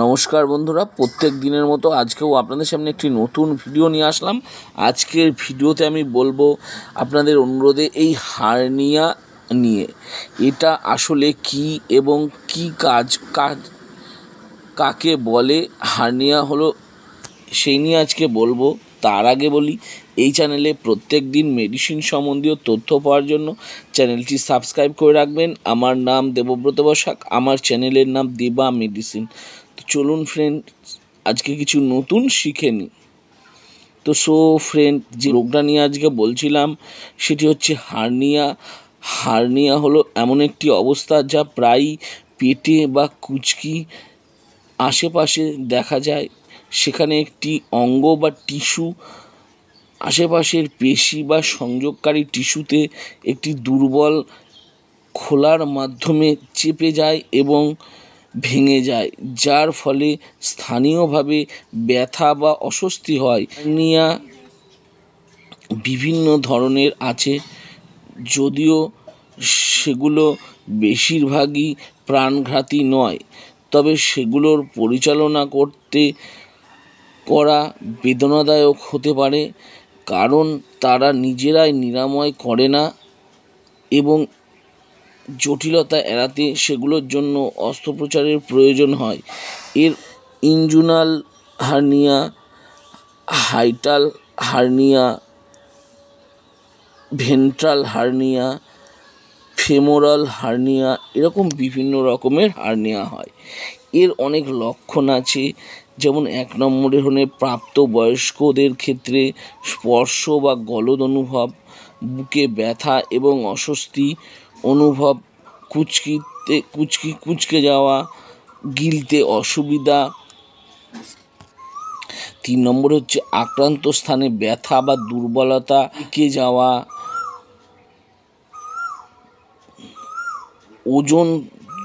নমস্কার বন্ধুরা প্রত্যেক দিনের মতো আজকেও আপনাদের সামনে একটি নতুন ভিডিও নিয়ে আসলাম আজকের ভিডিওতে আমি বলবো আপনাদের অনুরোধে এই হার্নিয়া নিয়ে এটা আসলে কি এবং কি কাজ কাজ কাকে বলে হার্নিয়া হলো সেই নিয়ে আজকে বলবো তার আগে বলি এই চ্যানেলে প্রত্যেক দিন মেডিসিন সম্বন্ধীয় তথ্য পাওয়ার জন্য চ্যানেলটি সাবস্ক্রাইব করে রাখবেন আমার নাম দেবব্রত বসাক আমার চ্যানেলের নাম দিবা মেডিসিন তো চলুন ফ্রেন্ড আজকে কিছু নতুন শিখে নিই তো সো ফ্রেন্ড যে রোগটা নিয়ে আজকে বলছিলাম সেটি হচ্ছে হার্নিয়া হার্নিয়া হলো এমন একটি অবস্থা যা প্রায়ই পেটে বা কুচকি আশেপাশে দেখা যায় সেখানে একটি অঙ্গ বা টিস্যু আশেপাশের পেশি বা সংযোগকারী টিস্যুতে একটি দুর্বল খোলার মাধ্যমে চেপে যায় এবং ভেঙে যায় যার ফলে স্থানীয়ভাবে ব্যথা বা অস্বস্তি হয় নিয়া বিভিন্ন ধরনের আছে যদিও সেগুলো বেশিরভাগই প্রাণঘাতী নয় তবে সেগুলোর পরিচালনা করতে করা বেদনাদায়ক হতে পারে কারণ তারা নিজেরাই নিরাময় করে না এবং জটিলতা এড়াতে সেগুলোর জন্য অস্ত্রোপচারের প্রয়োজন হয় এর inguinal hernia hiatal hernia ventral hernia femoral hernia এরকম বিভিন্ন রকমের হার্নিয়া হয় এর অনেক লক্ষণ আছে যেমন এক নম্বরে হলে প্রাপ্ত বয়স্কদের ক্ষেত্রে স্পর্শ বা গলদ অনুভব বুকে ব্যথা এবং অস্বস্তি অনুভব কুচকিতে কুচকি কুচকে যাওয়া গিলতে অসুবিধা তিন নম্বর হচ্ছে আক্রান্ত স্থানে ব্যথা বা দুর্বলতা কে যাওয়া ওজন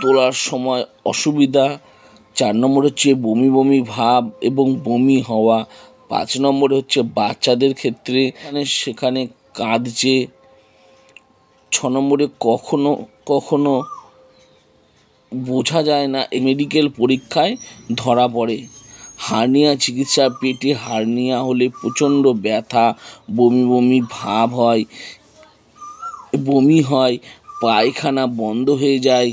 তোলার সময় অসুবিধা চার নম্বর হচ্ছে বমি বমি ভাব এবং বমি হওয়া পাঁচ নম্বর হচ্ছে বাচ্চাদের ক্ষেত্রে সেখানে কাঁদছে ছ নম্বরে কখনো কখনো বোঝা যায় না মেডিকেল পরীক্ষায় ধরা পড়ে হার্নিয়া চিকিৎসা পেটে হার্নিয়া হলে প্রচণ্ড ব্যথা বমি বমি ভাব হয় বমি হয় পায়খানা বন্ধ হয়ে যায়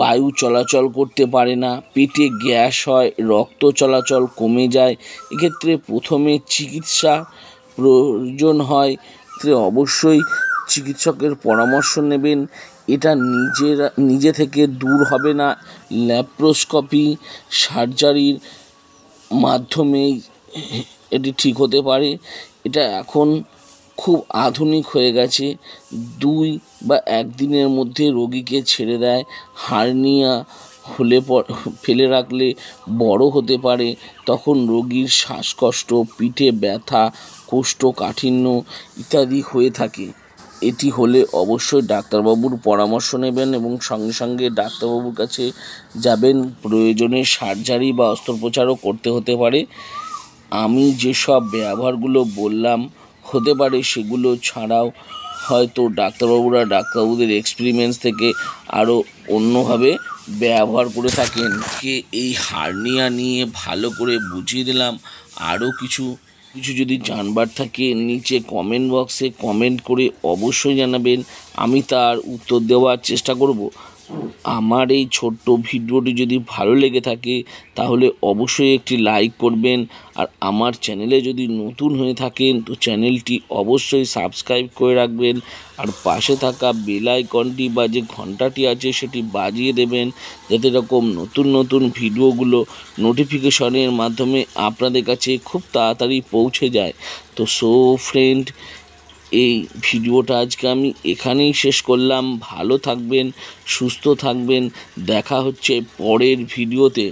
বায়ু চলাচল করতে পারে না পেটে গ্যাস হয় রক্ত চলাচল কমে যায় এক্ষেত্রে প্রথমে চিকিৎসা প্রয়োজন হয় অবশ্যই চিকিৎসকের পরামর্শ নেবেন এটা নিজেরা নিজে থেকে দূর হবে না ল্যাপ্রোস্কপি সার্জারির মাধ্যমেই এটি ঠিক হতে পারে এটা এখন খুব আধুনিক হয়ে গেছে দুই বা একদিনের মধ্যে রোগীকে ছেড়ে দেয় হার্নিয়া হলে ফেলে রাখলে বড় হতে পারে তখন রোগীর শ্বাসকষ্ট পিঠে ব্যথা কোষ্ঠকাঠিন্য ইত্যাদি হয়ে থাকে এটি হলে অবশ্যই ডাক্তারবাবুর পরামর্শ নেবেন এবং সঙ্গে সঙ্গে ডাক্তারবাবুর কাছে যাবেন প্রয়োজনে সার্জারি বা অস্ত্রোপচারও করতে হতে পারে আমি যেসব ব্যবহারগুলো বললাম হতে পারে সেগুলো ছাড়াও হয়তো ডাক্তারবাবুরা ডাক্তারবাবুদের এক্সপিরিয়েন্স থেকে আরও অন্যভাবে ব্যবহার করে থাকেন কে এই হার্নিয়া নিয়ে ভালো করে বুঝিয়ে দিলাম আরও কিছু কিছু যদি জানবার থাকে নিচে কমেন্ট বক্সে কমেন্ট করে অবশ্যই জানাবেন আমি তার উত্তর দেওয়ার চেষ্টা করব আমার এই ছোট্ট ভিডিওটি যদি ভালো লেগে থাকে তাহলে অবশ্যই একটি লাইক করবেন আর আমার চ্যানেলে যদি নতুন হয়ে থাকেন তো চ্যানেলটি অবশ্যই সাবস্ক্রাইব করে রাখবেন আর পাশে থাকা বেল আইকনটি বা যে ঘন্টাটি আছে সেটি বাজিয়ে দেবেন যাতে এরকম নতুন নতুন ভিডিওগুলো নোটিফিকেশনের মাধ্যমে আপনাদের কাছে খুব তাড়াতাড়ি পৌঁছে যায় তো সো ফ্রেন্ড এই ভিডিওটা আজকে আমি এখানেই শেষ করলাম ভালো থাকবেন সুস্থ থাকবেন দেখা হচ্ছে পরের ভিডিওতে